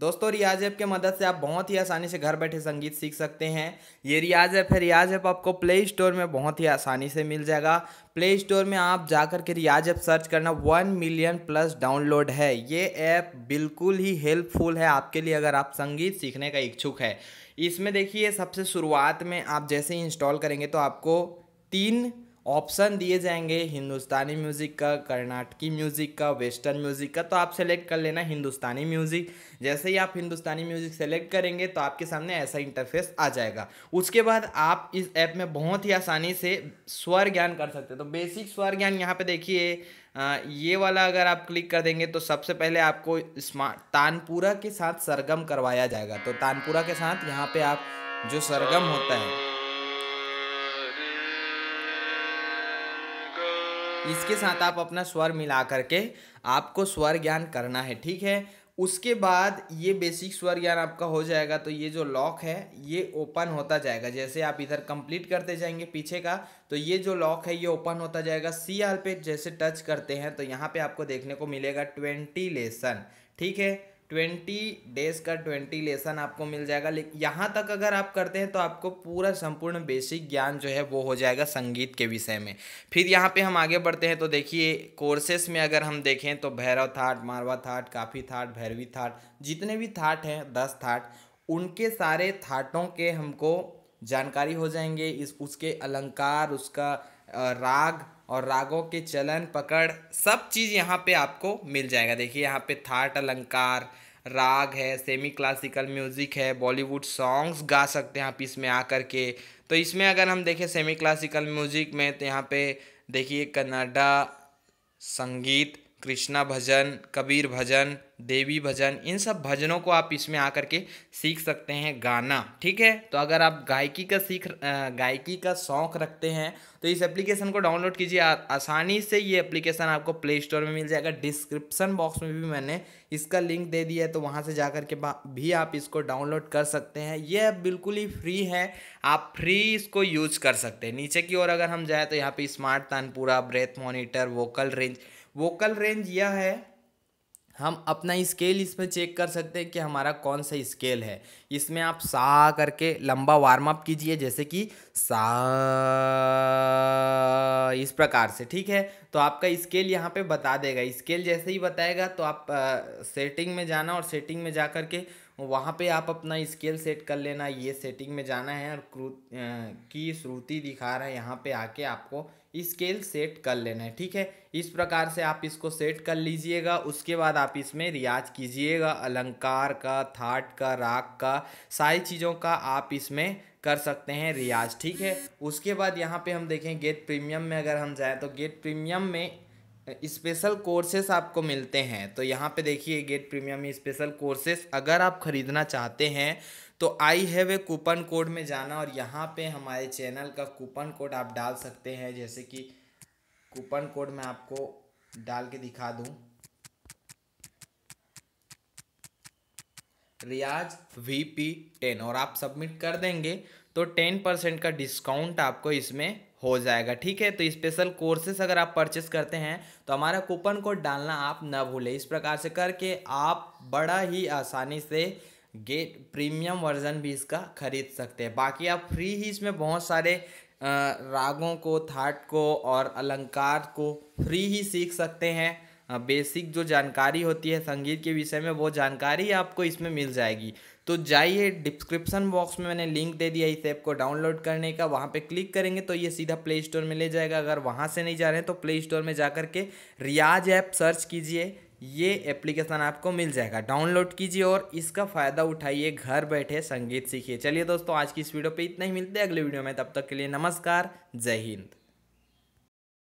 दोस्तों रियाज ऐप के मदद से आप बहुत ही आसानी से घर बैठे संगीत सीख सकते हैं ये रियाज ऐप है रियाज ऐप आपको प्ले स्टोर में बहुत ही आसानी से मिल जाएगा प्ले स्टोर में आप जा कर के रियाज ऐप सर्च करना वन मिलियन प्लस डाउनलोड है ये ऐप बिल्कुल ही हेल्पफुल है आपके लिए अगर आप संगीत सीखने का इच्छुक है इसमें देखिए सबसे शुरुआत में आप जैसे ही इंस्टॉल करेंगे तो आपको तीन ऑप्शन दिए जाएंगे हिंदुस्तानी म्यूज़िक का कर्नाटकी म्यूज़िक का वेस्टर्न म्यूज़िक का तो आप सेलेक्ट कर लेना हिंदुस्तानी म्यूज़िक जैसे ही आप हिंदुस्तानी म्यूज़िक सेलेक्ट करेंगे तो आपके सामने ऐसा इंटरफेस आ जाएगा उसके बाद आप इस ऐप में बहुत ही आसानी से स्वर ज्ञान कर सकते हैं तो बेसिक स्वर ज्ञान यहाँ पर देखिए ये वाला अगर आप क्लिक कर देंगे तो सबसे पहले आपको स्मार्ट तानपुरा के साथ सरगम करवाया जाएगा तो तानपुरा के साथ यहाँ पर आप जो सरगम होता है इसके साथ आप अपना स्वर मिला करके आपको स्वर ज्ञान करना है ठीक है उसके बाद ये बेसिक स्वर ज्ञान आपका हो जाएगा तो ये जो लॉक है ये ओपन होता जाएगा जैसे आप इधर कंप्लीट करते जाएंगे पीछे का तो ये जो लॉक है ये ओपन होता जाएगा सी आर पे जैसे टच करते हैं तो यहाँ पे आपको देखने को मिलेगा ट्वेंटी लेसन ठीक है ट्वेंटी डेज का ट्वेंटी लेसन आपको मिल जाएगा लेकिन यहाँ तक अगर आप करते हैं तो आपको पूरा संपूर्ण बेसिक ज्ञान जो है वो हो जाएगा संगीत के विषय में फिर यहाँ पे हम आगे बढ़ते हैं तो देखिए कोर्सेस में अगर हम देखें तो भैरव थाट मारवा थाट काफ़ी थाट भैरवी थाट जितने भी थाट हैं दस थाट उनके सारे थाटों के हमको जानकारी हो जाएंगे इस उसके अलंकार उसका राग और रागों के चलन पकड़ सब चीज़ यहाँ पे आपको मिल जाएगा देखिए यहाँ पे थाट अलंकार राग है सेमी क्लासिकल म्यूज़िक है बॉलीवुड सॉन्ग्स गा सकते हैं आप इसमें आकर के तो इसमें अगर हम देखें सेमी क्लासिकल म्यूज़िक में तो यहाँ पे देखिए कन्नाडा संगीत कृष्णा भजन कबीर भजन देवी भजन इन सब भजनों को आप इसमें आकर के सीख सकते हैं गाना ठीक है तो अगर आप गायकी का सीख गायकी का शौक रखते हैं तो इस एप्लीकेशन को डाउनलोड कीजिए आसानी से ये एप्लीकेशन आपको प्ले स्टोर में मिल जाएगा डिस्क्रिप्सन बॉक्स में भी मैंने इसका लिंक दे दिया है तो वहाँ से जा कर के भी आप इसको डाउनलोड कर सकते हैं ये बिल्कुल ही फ्री है आप फ्री इसको यूज कर सकते हैं नीचे की ओर अगर हम जाए तो यहाँ पर smart Tanpura breath monitor vocal range vocal range यह है हम अपना स्केल इसमें चेक कर सकते हैं कि हमारा कौन सा स्केल है इसमें आप सा करके लंबा वार्म अप कीजिए जैसे कि सा इस प्रकार से ठीक है तो आपका स्केल यहाँ पे बता देगा स्केल जैसे ही बताएगा तो आप आ, सेटिंग में जाना और सेटिंग में जा कर के वहाँ पे आप अपना स्केल सेट कर लेना ये सेटिंग में जाना है और क्रू की श्रुति दिखा रहा है यहाँ पे आके आपको स्केल सेट कर लेना है ठीक है इस प्रकार से आप इसको सेट कर लीजिएगा उसके बाद आप इसमें रियाज कीजिएगा अलंकार का थाट का राग का सारी चीज़ों का आप इसमें कर सकते हैं रियाज ठीक है उसके बाद यहाँ पे हम देखें गेट प्रीमियम में अगर हम जाएँ तो गेट प्रीमियम में स्पेशल कोर्सेस आपको मिलते हैं तो यहाँ पे देखिए गेट प्रीमियम में स्पेशल कोर्सेस अगर आप ख़रीदना चाहते हैं तो I have a coupon code में जाना और यहाँ पे हमारे चैनल का कूपन कोड आप डाल सकते हैं जैसे कि कूपन कोड मैं आपको डाल के दिखा दूँ रियाज वी पी टेन और आप सबमिट कर देंगे तो टेन परसेंट का डिस्काउंट आपको इसमें हो जाएगा ठीक है तो स्पेशल कोर्सेस अगर आप परचेस करते हैं तो हमारा कूपन कोड डालना आप ना भूलें इस प्रकार से करके आप बड़ा ही आसानी से गेट प्रीमियम वर्जन भी इसका खरीद सकते हैं बाकी आप फ्री ही इसमें बहुत सारे रागों को थाट को और अलंकार को फ्री ही सीख सकते हैं बेसिक जो जानकारी होती है संगीत के विषय में वो जानकारी आपको इसमें मिल जाएगी तो जाइए डिस्क्रिप्शन बॉक्स में मैंने लिंक दे दिया इस ऐप को डाउनलोड करने का वहाँ पे क्लिक करेंगे तो ये सीधा प्ले स्टोर में ले जाएगा अगर वहाँ से नहीं जा रहे हैं तो प्ले स्टोर में जा के रियाज ऐप सर्च कीजिए ये एप्लीकेशन आपको मिल जाएगा डाउनलोड कीजिए और इसका फ़ायदा उठाइए घर बैठे संगीत सीखिए चलिए दोस्तों आज की इस वीडियो पे इतना ही मिलते हैं अगले वीडियो में तब तक के लिए नमस्कार जय हिंद